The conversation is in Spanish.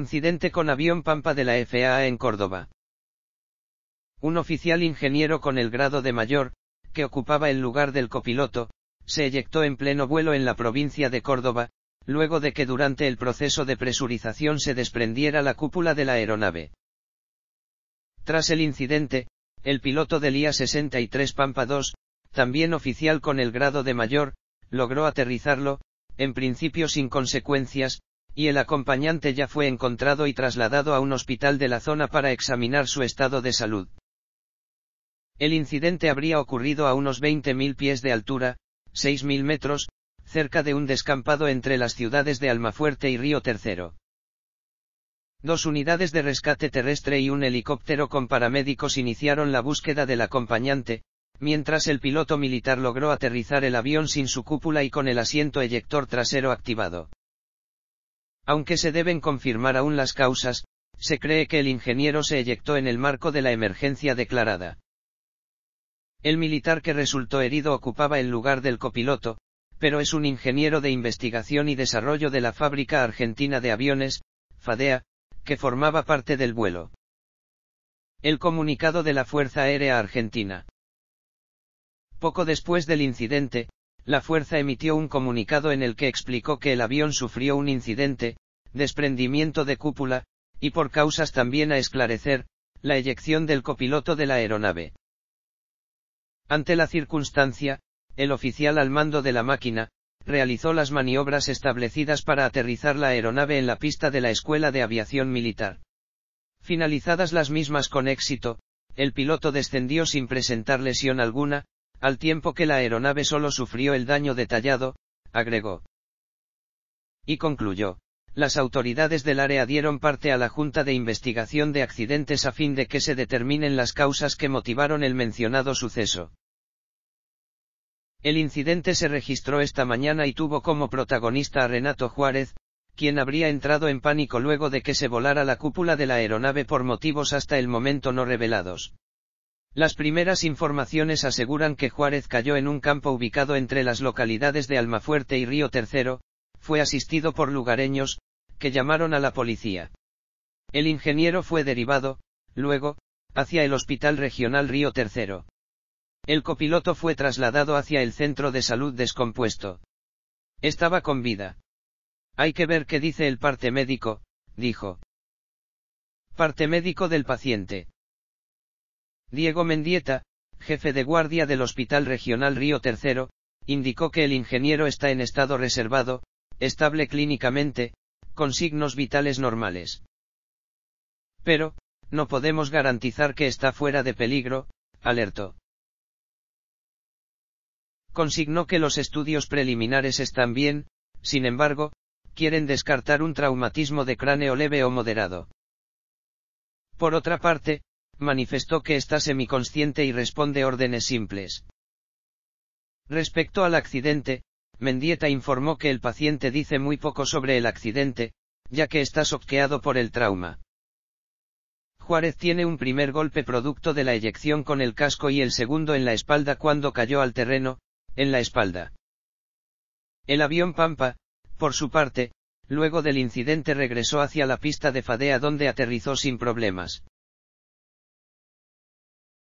Incidente con avión Pampa de la FAA en Córdoba. Un oficial ingeniero con el grado de mayor, que ocupaba el lugar del copiloto, se eyectó en pleno vuelo en la provincia de Córdoba, luego de que durante el proceso de presurización se desprendiera la cúpula de la aeronave. Tras el incidente, el piloto del IA-63 Pampa II, también oficial con el grado de mayor, logró aterrizarlo, en principio sin consecuencias, y el acompañante ya fue encontrado y trasladado a un hospital de la zona para examinar su estado de salud. El incidente habría ocurrido a unos 20.000 pies de altura, 6.000 metros, cerca de un descampado entre las ciudades de Almafuerte y Río Tercero. Dos unidades de rescate terrestre y un helicóptero con paramédicos iniciaron la búsqueda del acompañante, mientras el piloto militar logró aterrizar el avión sin su cúpula y con el asiento eyector trasero activado. Aunque se deben confirmar aún las causas, se cree que el ingeniero se eyectó en el marco de la emergencia declarada. El militar que resultó herido ocupaba el lugar del copiloto, pero es un ingeniero de investigación y desarrollo de la fábrica argentina de aviones, FADEA, que formaba parte del vuelo. El comunicado de la Fuerza Aérea Argentina. Poco después del incidente, la fuerza emitió un comunicado en el que explicó que el avión sufrió un incidente, desprendimiento de cúpula, y por causas también a esclarecer, la eyección del copiloto de la aeronave. Ante la circunstancia, el oficial al mando de la máquina, realizó las maniobras establecidas para aterrizar la aeronave en la pista de la Escuela de Aviación Militar. Finalizadas las mismas con éxito, el piloto descendió sin presentar lesión alguna, al tiempo que la aeronave solo sufrió el daño detallado, agregó. Y concluyó. Las autoridades del área dieron parte a la Junta de Investigación de Accidentes a fin de que se determinen las causas que motivaron el mencionado suceso. El incidente se registró esta mañana y tuvo como protagonista a Renato Juárez, quien habría entrado en pánico luego de que se volara la cúpula de la aeronave por motivos hasta el momento no revelados. Las primeras informaciones aseguran que Juárez cayó en un campo ubicado entre las localidades de Almafuerte y Río Tercero, fue asistido por lugareños, que llamaron a la policía. El ingeniero fue derivado, luego, hacia el Hospital Regional Río Tercero. El copiloto fue trasladado hacia el centro de salud descompuesto. Estaba con vida. Hay que ver qué dice el parte médico, dijo. Parte médico del paciente. Diego Mendieta, jefe de guardia del Hospital Regional Río III, indicó que el ingeniero está en estado reservado, estable clínicamente, con signos vitales normales. Pero, no podemos garantizar que está fuera de peligro, alertó. Consignó que los estudios preliminares están bien, sin embargo, quieren descartar un traumatismo de cráneo leve o moderado. Por otra parte, manifestó que está semiconsciente y responde órdenes simples. Respecto al accidente, Mendieta informó que el paciente dice muy poco sobre el accidente, ya que está soqueado por el trauma. Juárez tiene un primer golpe producto de la eyección con el casco y el segundo en la espalda cuando cayó al terreno, en la espalda. El avión Pampa, por su parte, luego del incidente regresó hacia la pista de Fadea donde aterrizó sin problemas.